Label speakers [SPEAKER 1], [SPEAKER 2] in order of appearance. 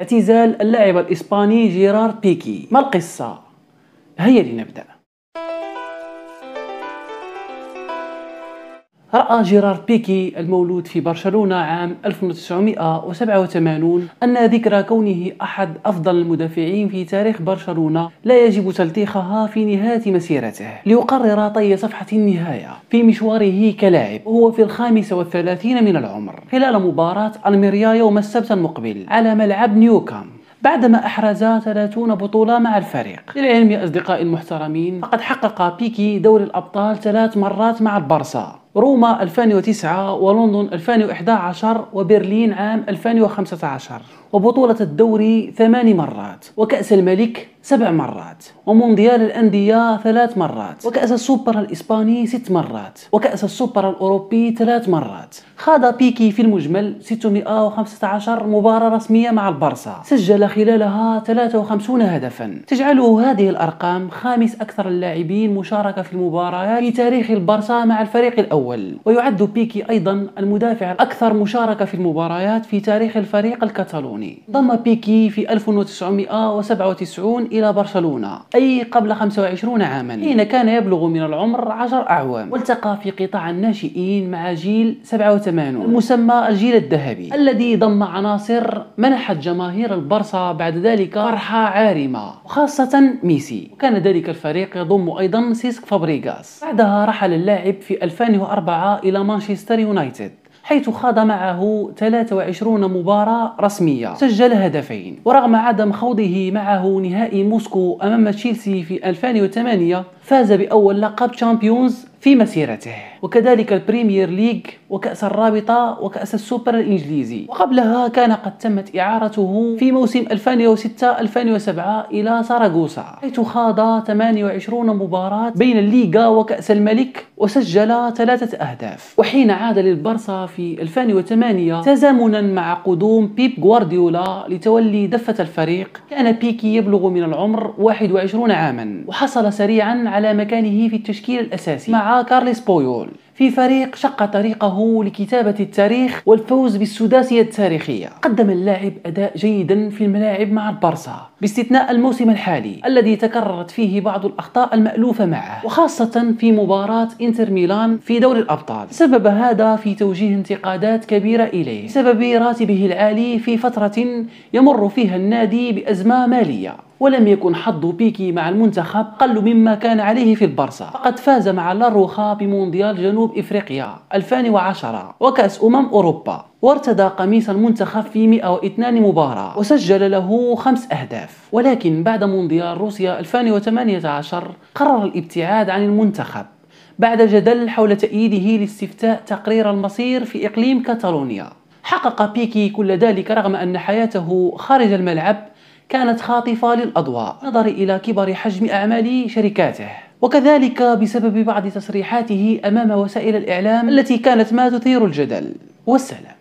[SPEAKER 1] اعتزال اللاعب الإسباني جيرار بيكي ما القصة هيا لنبدأ رأى جيرار بيكي المولود في برشلونة عام 1987 أن ذكرى كونه أحد أفضل المدافعين في تاريخ برشلونة لا يجب تلتيخها في نهاية مسيرته ليقرر طي صفحة النهاية في مشواره كلاعب وهو في الخامسة والثلاثين من العمر خلال مباراة ألميريا يوم السبت المقبل على ملعب نيوكام بعدما أحرز 30 بطولة مع الفريق للعلم يا أصدقائي المحترمين فقد حقق بيكي دوري الأبطال ثلاث مرات مع البارسا روما 2009 ولندن 2011 وبرلين عام 2015 وبطولة الدوري ثمان مرات وكأس الملك سبع مرات ومونديال الأندية ثلاث مرات وكأس السوبر الإسباني ست مرات وكأس السوبر الأوروبي ثلاث مرات خاض بيكي في المجمل 615 مباراة رسمية مع البارسا سجل خلالها 53 هدفا تجعله هذه الأرقام خامس أكثر اللاعبين مشاركة في المباريات في تاريخ البارسا مع الفريق الأول ويعد بيكي أيضا المدافع الأكثر مشاركة في المباريات في تاريخ الفريق الكتالوني الكتروني ضم بيكي في 1997 إلى برشلونة أي قبل 25 عاما حين كان يبلغ من العمر 10 أعوام والتقى في قطاع الناشئين مع جيل 87 المسمى الجيل الذهبي الذي ضم عناصر منحت جماهير البرصة بعد ذلك فرحة عارمة وخاصة ميسي وكان ذلك الفريق يضم أيضا سيسك فابريغاس بعدها رحل اللاعب في 2004 إلى مانشستر يونايتد حيث خاض معه 23 مباراة رسمية سجل هدفين ورغم عدم خوضه معه نهائي موسكو أمام تشيلسي في 2008 فاز بأول لقب تشامبيونز في مسيرته وكذلك البريمير ليج وكأس الرابطة وكأس السوبر الإنجليزي وقبلها كان قد تمت إعارته في موسم 2006-2007 إلى ساراغوسا حيث خاض 28 مباراة بين الليغا وكأس الملك وسجل ثلاثة أهداف وحين عاد للبرصة في 2008 تزامنا مع قدوم بيب غوارديولا لتولي دفة الفريق كان بيكي يبلغ من العمر 21 عاما وحصل سريعا على على مكانه في التشكيل الأساسي مع كارليس بويول في فريق شق طريقه لكتابة التاريخ والفوز بالسداسية التاريخية قدم اللاعب أداء جيدا في الملاعب مع البارسا باستثناء الموسم الحالي الذي تكررت فيه بعض الأخطاء المألوفة معه وخاصة في مباراة إنتر ميلان في دور الأبطال سبب هذا في توجيه انتقادات كبيرة إليه بسبب راتبه العالي في فترة يمر فيها النادي بأزمة مالية ولم يكن حظ بيكي مع المنتخب قل مما كان عليه في البرسا فقد فاز مع لاروخا بمونديال جنوب جنوب إفريقيا 2010 وكأس أمم أوروبا وارتدى قميص المنتخب في 102 مباراة وسجل له خمس أهداف ولكن بعد مونديال روسيا 2018 قرر الابتعاد عن المنتخب بعد جدل حول تأييده لاستفتاء تقرير المصير في إقليم كاتالونيا حقق بيكي كل ذلك رغم أن حياته خارج الملعب كانت خاطفة للأضواء نظر إلى كبر حجم أعمال شركاته وكذلك بسبب بعض تصريحاته أمام وسائل الإعلام التي كانت ما تثير الجدل والسلام